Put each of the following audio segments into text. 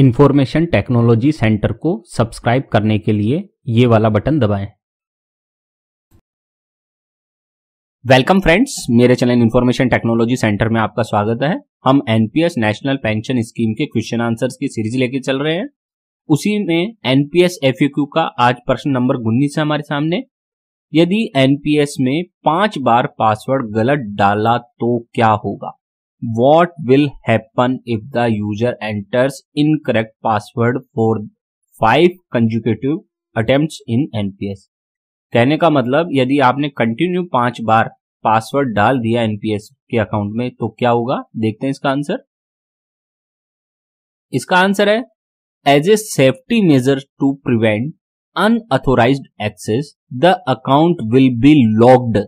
Information technology centre को subscribe करने के लिए ये वाला बटन दबाएं। वेलकम फ्रेंड्स मेरे चैनल इंफॉर्मेशन टेक्नोलॉजी सेंटर में आपका स्वागत है हम एनपीएस नेशनल पेंशन स्कीम के क्वेश्चन आंसर्स की सीरीज लेके चल रहे हैं उसी में एनपीएस एफएक्यू का आज प्रश्न नंबर उन्नीस है हमारे सामने यदि एनपीएस में पांच बार पासवर्ड गलत डाला तो क्या होगा what will happen if the user enters incorrect password for five consecutive attempt in NPS कहने का मतलब यदि आपने कंटिन्यू पांच बार पासवर्ड डाल दिया एनपीएस के अकाउंट में तो क्या होगा देखते हैं इसका आंसर इसका आंसर है as a safety measure to prevent unauthorised access the account will be locked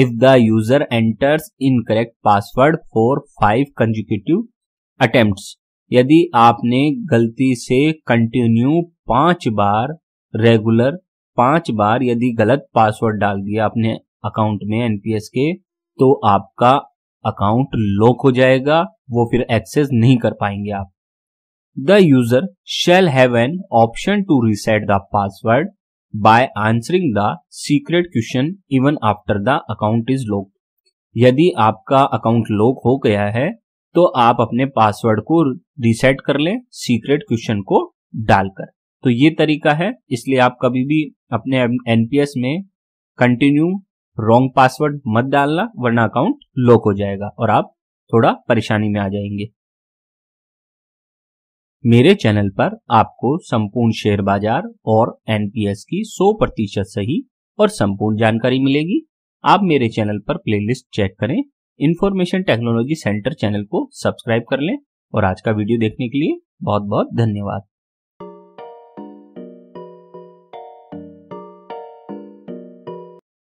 if the user enters incorrect password for five consecutive attempts. यदि आपने गलती से कंटिन्यू पांच बार रेगुलर पांच बार यदि गलत पासवर्ड डाल दिया अपने अकाउंट में एनपीएस के तो आपका अकाउंट लॉक हो जाएगा वो फिर एक्सेस नहीं कर पाएंगे आप the user shall have an option to reset the password by answering the secret question even after the account is locked. यदि आपका अकाउंट लॉक हो गया है तो आप अपने पासवर्ड को रिसेट कर लें सीक्रेट क्वेश्चन को डालकर तो ये तरीका है इसलिए आप कभी भी अपने एनपीएस में कंटिन्यू रॉन्ग पासवर्ड मत डालना वरना अकाउंट लॉक हो जाएगा और आप थोड़ा परेशानी में आ जाएंगे मेरे चैनल पर आपको संपूर्ण शेयर बाजार और एनपीएस की 100 प्रतिशत सही और संपूर्ण जानकारी मिलेगी आप मेरे चैनल पर प्लेलिस्ट चेक करें इंफॉर्मेशन टेक्नोलॉजी सेंटर चैनल को सब्सक्राइब कर लें और आज का वीडियो देखने के लिए बहुत बहुत धन्यवाद